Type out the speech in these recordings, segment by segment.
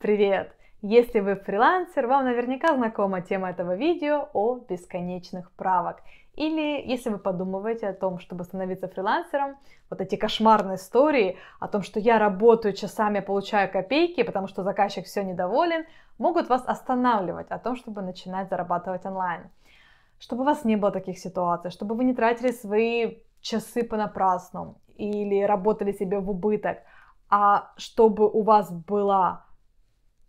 Привет! Если вы фрилансер, вам наверняка знакома тема этого видео о бесконечных правок. Или если вы подумываете о том, чтобы становиться фрилансером, вот эти кошмарные истории о том, что я работаю часами, получаю копейки, потому что заказчик все недоволен, могут вас останавливать о том, чтобы начинать зарабатывать онлайн. Чтобы у вас не было таких ситуаций, чтобы вы не тратили свои часы понапрасну или работали себе в убыток, а чтобы у вас была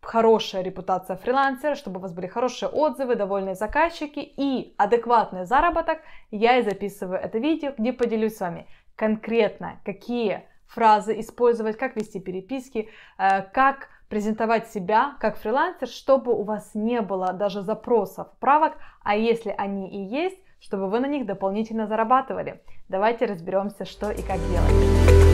хорошая репутация фрилансера, чтобы у вас были хорошие отзывы, довольные заказчики и адекватный заработок, я и записываю это видео, где поделюсь с вами конкретно, какие фразы использовать, как вести переписки, э, как презентовать себя как фрилансер, чтобы у вас не было даже запросов, правок, а если они и есть, чтобы вы на них дополнительно зарабатывали. Давайте разберемся, что и как делать.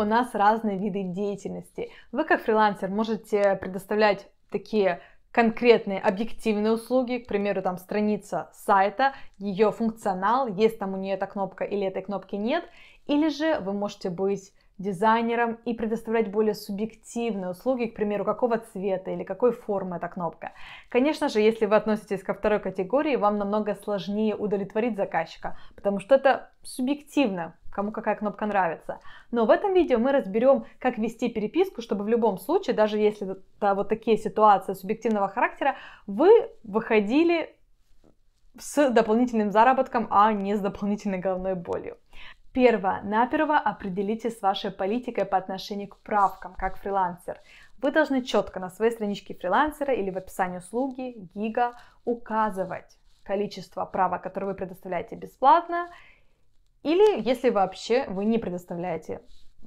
у нас разные виды деятельности. Вы как фрилансер можете предоставлять такие конкретные объективные услуги, к примеру, там страница сайта, ее функционал, есть там у нее эта кнопка или этой кнопки нет, или же вы можете быть дизайнерам и предоставлять более субъективные услуги, к примеру, какого цвета или какой формы эта кнопка. Конечно же, если вы относитесь ко второй категории, вам намного сложнее удовлетворить заказчика, потому что это субъективно, кому какая кнопка нравится. Но в этом видео мы разберем, как вести переписку, чтобы в любом случае, даже если это вот такие ситуации субъективного характера, вы выходили с дополнительным заработком, а не с дополнительной головной болью. Перво-наперво определитесь с вашей политикой по отношению к правкам, как фрилансер. Вы должны четко на своей страничке фрилансера или в описании услуги гига указывать количество права, которое вы предоставляете бесплатно, или если вообще вы не предоставляете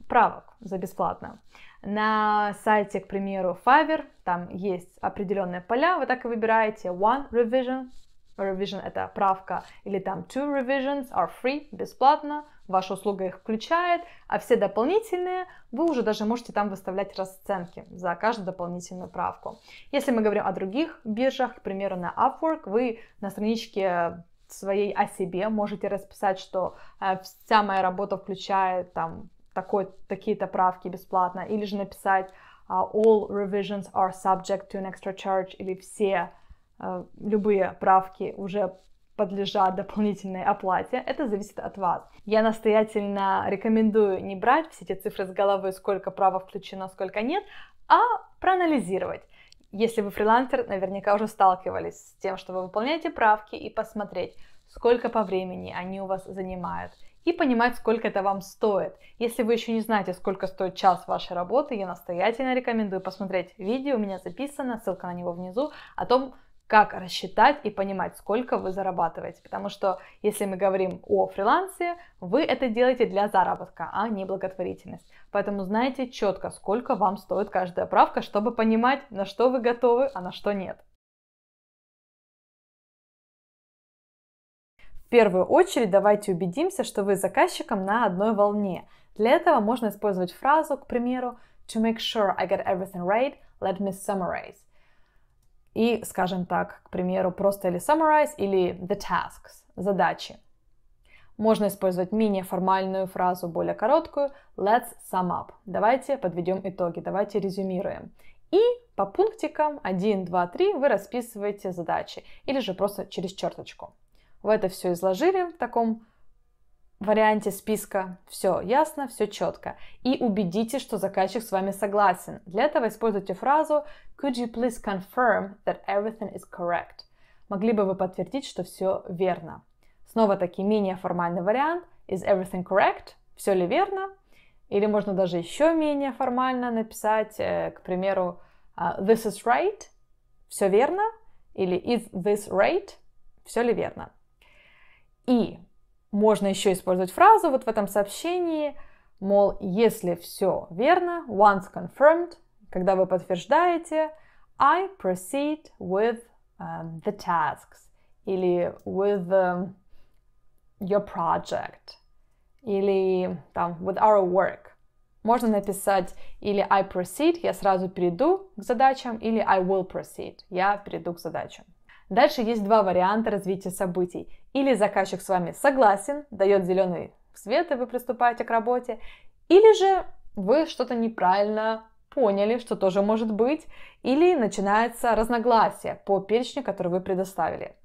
правок за бесплатно. На сайте, к примеру, Fiverr, там есть определенные поля, вы так и выбираете One Revision, Revision это правка, или там Two Revisions are free, бесплатно, ваша услуга их включает, а все дополнительные вы уже даже можете там выставлять расценки за каждую дополнительную правку. Если мы говорим о других биржах, к примеру, на Upwork, вы на страничке своей о себе можете расписать, что э, вся моя работа включает там такой, такие-то правки бесплатно, или же написать а, all revisions are subject to an extra charge, или все э, любые правки уже подлежат дополнительной оплате, это зависит от вас. Я настоятельно рекомендую не брать все эти цифры с головы, сколько права включено, сколько нет, а проанализировать. Если вы фрилансер, наверняка уже сталкивались с тем, что вы выполняете правки и посмотреть, сколько по времени они у вас занимают, и понимать, сколько это вам стоит. Если вы еще не знаете, сколько стоит час вашей работы, я настоятельно рекомендую посмотреть видео, у меня записано, ссылка на него внизу, о том, как рассчитать и понимать, сколько вы зарабатываете. Потому что если мы говорим о фрилансе, вы это делаете для заработка, а не благотворительность. Поэтому знайте четко, сколько вам стоит каждая правка, чтобы понимать, на что вы готовы, а на что нет. В первую очередь давайте убедимся, что вы с заказчиком на одной волне. Для этого можно использовать фразу, к примеру, to make sure I get everything right, let me summarize – и, скажем так, к примеру, просто или summarize, или the tasks, задачи. Можно использовать менее формальную фразу, более короткую, let's sum up. Давайте подведем итоги, давайте резюмируем. И по пунктикам 1, 2, 3 вы расписываете задачи или же просто через черточку. Вы это все изложили в таком варианте списка все ясно, все четко. И убедите, что заказчик с вами согласен. Для этого используйте фразу «Could you please confirm that everything is correct?» Могли бы вы подтвердить, что все верно? Снова таки менее формальный вариант «Is everything correct?» Все ли верно? Или можно даже еще менее формально написать, э, к примеру, а, «This is right?» Все верно? Или «Is this right?» Все ли верно? И можно еще использовать фразу вот в этом сообщении, мол, если все верно, once confirmed, когда вы подтверждаете, I proceed with um, the tasks или with um, your project или там with our work. Можно написать или I proceed, я сразу перейду к задачам, или I will proceed, я перейду к задачам. Дальше есть два варианта развития событий. Или заказчик с вами согласен, дает зеленый свет, и вы приступаете к работе. Или же вы что-то неправильно поняли, что тоже может быть. Или начинается разногласие по перечню, который вы предоставили.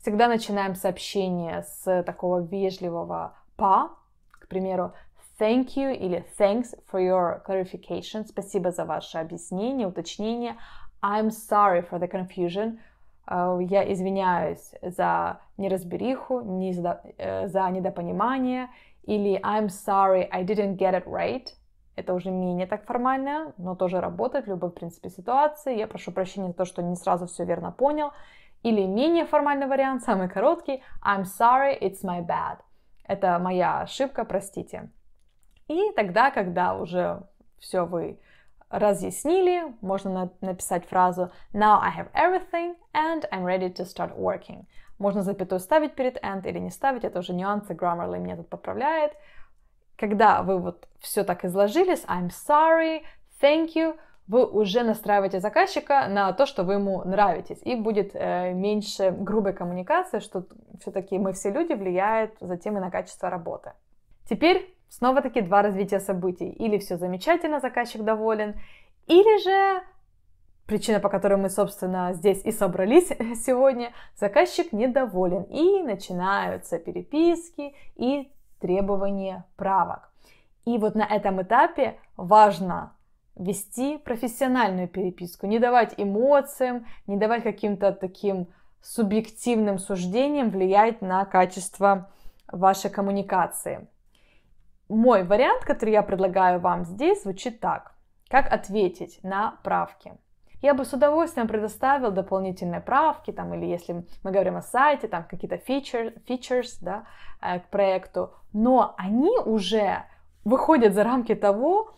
Всегда начинаем сообщение с такого вежливого «па», к примеру, thank you или thanks for your clarification. Спасибо за ваше объяснение, уточнение. I'm sorry for the confusion. Э, я извиняюсь за неразбериху, не за, э, за недопонимание, или I'm sorry, I didn't get it right. Это уже менее так формально, но тоже работает в любой, в принципе, ситуации. Я прошу прощения за то, что не сразу все верно понял. Или менее формальный вариант, самый короткий, I'm sorry, it's my bad. Это моя ошибка, простите. И тогда, когда уже все вы разъяснили, можно написать фразу Now I have everything and I'm ready to start working. Можно запятую ставить перед and или не ставить, это уже нюансы, Grammarly мне тут поправляет. Когда вы вот все так изложились, I'm sorry, thank you, вы уже настраиваете заказчика на то, что вы ему нравитесь, и будет э, меньше грубой коммуникации, что все-таки мы все люди влияет затем и на качество работы. Теперь Снова-таки два развития событий. Или все замечательно, заказчик доволен, или же причина, по которой мы, собственно, здесь и собрались сегодня, заказчик недоволен. И начинаются переписки и требования правок. И вот на этом этапе важно вести профессиональную переписку, не давать эмоциям, не давать каким-то таким субъективным суждениям влиять на качество вашей коммуникации мой вариант, который я предлагаю вам здесь, звучит так. Как ответить на правки? Я бы с удовольствием предоставил дополнительные правки, там, или если мы говорим о сайте, там какие-то features да, э, к проекту, но они уже выходят за рамки того,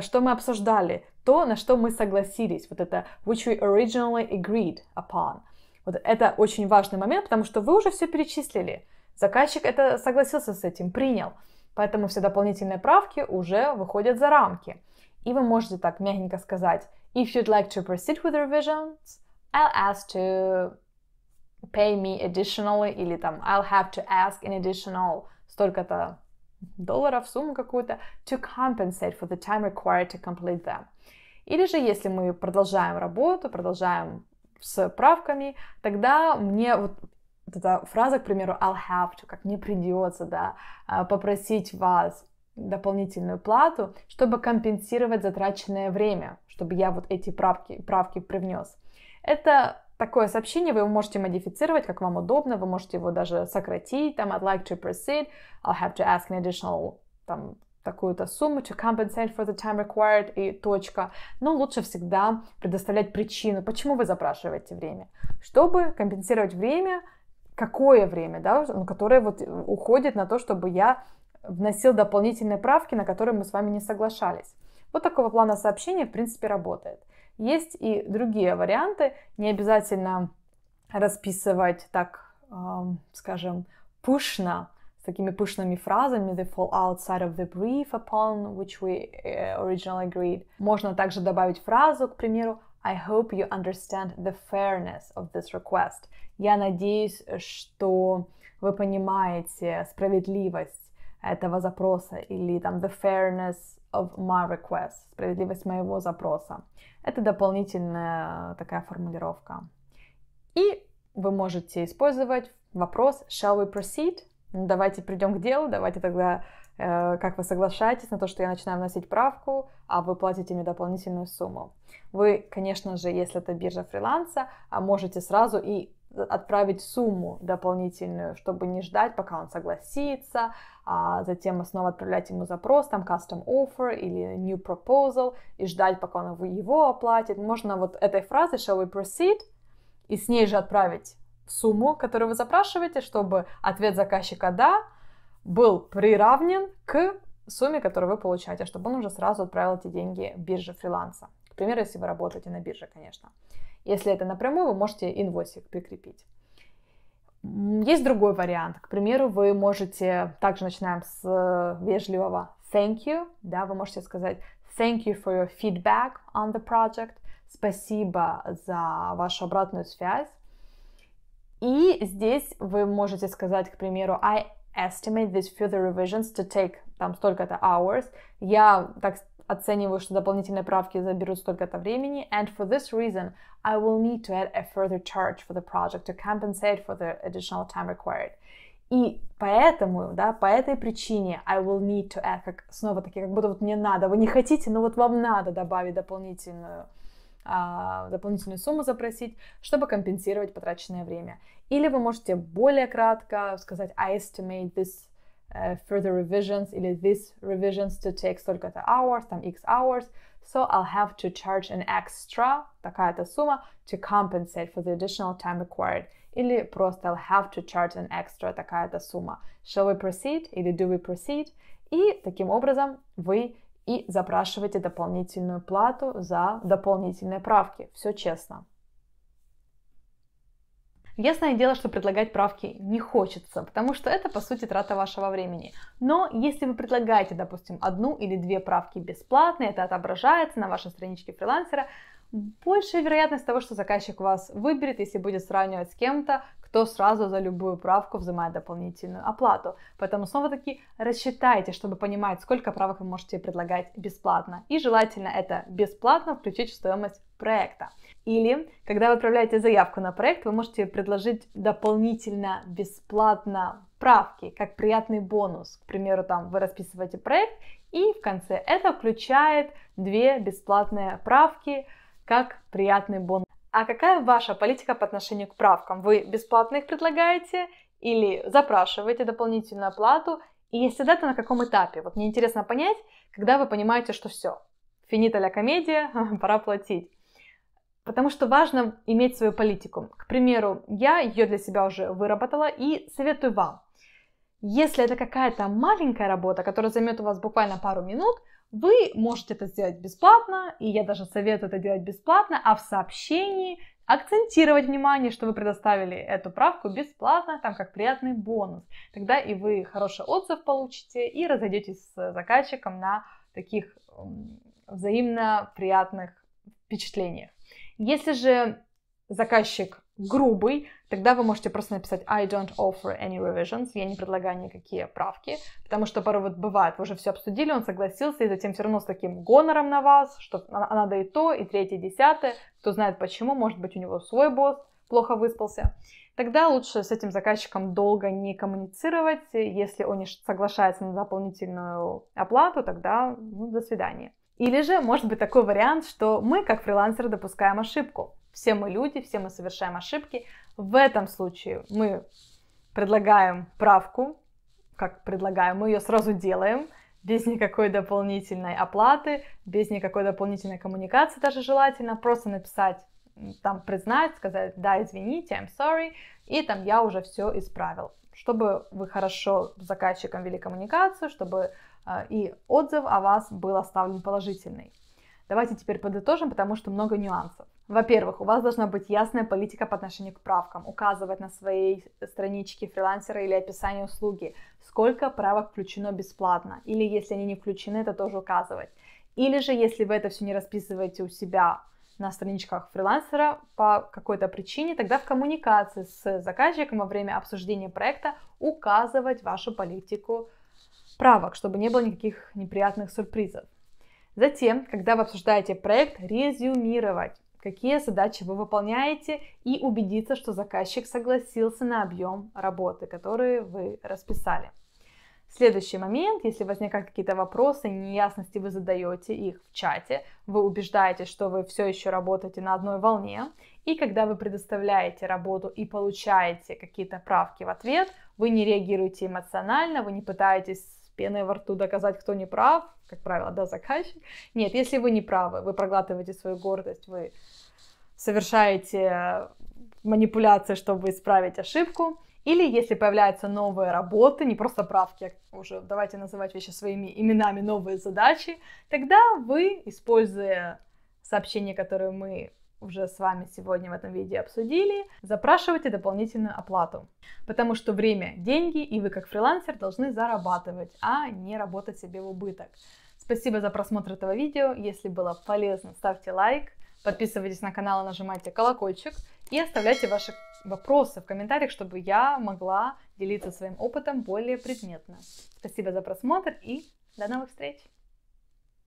что мы обсуждали, то, на что мы согласились, вот это which we originally agreed upon. Вот это очень важный момент, потому что вы уже все перечислили. Заказчик это согласился с этим, принял. Поэтому все дополнительные правки уже выходят за рамки. И вы можете так мягенько сказать If you'd like to proceed with revisions, I'll ask to pay me additionally или там I'll have to ask an additional столько-то долларов, сумму какую-то to compensate for the time required to complete them. Или же, если мы продолжаем работу, продолжаем с правками, тогда мне вот вот эта фраза, к примеру, I'll have to, как мне придется, да, а, попросить вас дополнительную плату, чтобы компенсировать затраченное время, чтобы я вот эти правки, правки привнес. Это такое сообщение, вы его можете модифицировать, как вам удобно, вы можете его даже сократить, там, I'd like to proceed, I'll have to ask an additional, там, такую-то сумму to compensate for the time required и точка. Но лучше всегда предоставлять причину, почему вы запрашиваете время. Чтобы компенсировать время, какое время, да, ну, которое вот э, уходит на то, чтобы я вносил дополнительные правки, на которые мы с вами не соглашались. Вот такого плана сообщения, в принципе, работает. Есть и другие варианты, не обязательно расписывать так, скажем, пышно, с такими пышными фразами «They fall outside of the brief upon which we э, originally agreed». Можно также добавить фразу, к примеру, I hope you understand the fairness of this request. Я надеюсь, что вы понимаете справедливость этого запроса или там the fairness of my request, справедливость моего запроса. Это дополнительная такая формулировка. И вы можете использовать вопрос shall we proceed? ну, давайте придем к делу, давайте тогда, э, как вы соглашаетесь на то, что я начинаю вносить правку, а вы платите мне дополнительную сумму. Вы, конечно же, если это биржа фриланса, а можете сразу и отправить сумму дополнительную, чтобы не ждать, пока он согласится, а затем снова отправлять ему запрос, там custom offer или new proposal, и ждать, пока он его оплатит. Можно вот этой фразой shall we proceed, и с ней же отправить сумму, которую вы запрашиваете, чтобы ответ заказчика «да» был приравнен к сумме, которую вы получаете, чтобы он уже сразу отправил эти деньги бирже фриланса. К примеру, если вы работаете на бирже, конечно. Если это напрямую, вы можете инвойсик прикрепить. Есть другой вариант. К примеру, вы можете, также начинаем с э, вежливого thank you, да, вы можете сказать thank you for your feedback on the project, спасибо за вашу обратную связь, и здесь вы можете сказать, к примеру, I estimate these further revisions to take там столько-то hours. Я так оцениваю, что дополнительные правки заберут столько-то времени. And for this reason, I will need to add a further charge for the project to compensate for the additional time required. И поэтому, да, по этой причине I will need to add, как снова таки, как будто вот мне надо, вы не хотите, но вот вам надо добавить дополнительную дополнительную сумму запросить, чтобы компенсировать потраченное время. Или вы можете более кратко сказать I estimate this uh, further revisions или this revisions to take столько-то hours, там x hours, so I'll have to charge an extra, такая-то сумма, to compensate for the additional time required. Или просто I'll have to charge an extra, такая-то сумма. Shall we proceed? Или do we proceed? И таким образом вы и запрашивайте дополнительную плату за дополнительные правки. Все честно. Ясное дело, что предлагать правки не хочется, потому что это, по сути, трата вашего времени. Но если вы предлагаете, допустим, одну или две правки бесплатно, это отображается на вашей страничке фрилансера, большая вероятность того, что заказчик вас выберет, если будет сравнивать с кем-то, кто сразу за любую правку взимает дополнительную оплату. Поэтому снова-таки рассчитайте, чтобы понимать, сколько правок вы можете предлагать бесплатно. И желательно это бесплатно включить в стоимость проекта. Или, когда вы отправляете заявку на проект, вы можете предложить дополнительно бесплатно правки, как приятный бонус. К примеру, там вы расписываете проект, и в конце это включает две бесплатные правки, как приятный бонус. А какая ваша политика по отношению к правкам? Вы бесплатно их предлагаете или запрашиваете дополнительную оплату? И если да, то на каком этапе? Вот мне интересно понять, когда вы понимаете, что все, финита ля комедия, пора платить. Потому что важно иметь свою политику. К примеру, я ее для себя уже выработала и советую вам. Если это какая-то маленькая работа, которая займет у вас буквально пару минут, вы можете это сделать бесплатно, и я даже советую это делать бесплатно, а в сообщении акцентировать внимание, что вы предоставили эту правку бесплатно, там как приятный бонус. Тогда и вы хороший отзыв получите и разойдетесь с заказчиком на таких эм, взаимно приятных впечатлениях. Если же заказчик грубый, тогда вы можете просто написать I don't offer any revisions, я не предлагаю никакие правки, потому что порой вот бывает, вы уже все обсудили, он согласился, и затем все равно с таким гонором на вас, что надо и то, и третье, и десятое, кто знает почему, может быть у него свой босс плохо выспался. Тогда лучше с этим заказчиком долго не коммуницировать, если он не соглашается на дополнительную оплату, тогда ну, до свидания. Или же может быть такой вариант, что мы, как фрилансеры, допускаем ошибку. Все мы люди, все мы совершаем ошибки. В этом случае мы предлагаем правку, как предлагаем, мы ее сразу делаем, без никакой дополнительной оплаты, без никакой дополнительной коммуникации даже желательно, просто написать, там признать, сказать, да, извините, I'm sorry, и там я уже все исправил. Чтобы вы хорошо с заказчиком вели коммуникацию, чтобы а, и отзыв о вас был оставлен положительный. Давайте теперь подытожим, потому что много нюансов. Во-первых, у вас должна быть ясная политика по отношению к правкам, указывать на своей страничке фрилансера или описании услуги, сколько правок включено бесплатно, или если они не включены, это тоже указывать. Или же, если вы это все не расписываете у себя на страничках фрилансера по какой-то причине, тогда в коммуникации с заказчиком во время обсуждения проекта указывать вашу политику правок, чтобы не было никаких неприятных сюрпризов. Затем, когда вы обсуждаете проект, резюмировать, какие задачи вы выполняете и убедиться, что заказчик согласился на объем работы, который вы расписали. Следующий момент, если возникают какие-то вопросы, неясности, вы задаете их в чате, вы убеждаете, что вы все еще работаете на одной волне, и когда вы предоставляете работу и получаете какие-то правки в ответ, вы не реагируете эмоционально, вы не пытаетесь с пеной во рту доказать, кто не прав, как правило, да, заказчик. Нет, если вы не правы, вы проглатываете свою гордость, вы совершаете э, манипуляции, чтобы исправить ошибку. Или если появляются новые работы, не просто правки, а уже давайте называть вещи своими именами, новые задачи, тогда вы, используя сообщение которое мы уже с вами сегодня в этом видео обсудили, запрашивайте дополнительную оплату. Потому что время – деньги, и вы как фрилансер должны зарабатывать, а не работать себе в убыток. Спасибо за просмотр этого видео. Если было полезно, ставьте лайк, подписывайтесь на канал и нажимайте колокольчик. И оставляйте ваши вопросы в комментариях, чтобы я могла делиться своим опытом более предметно. Спасибо за просмотр и до новых встреч!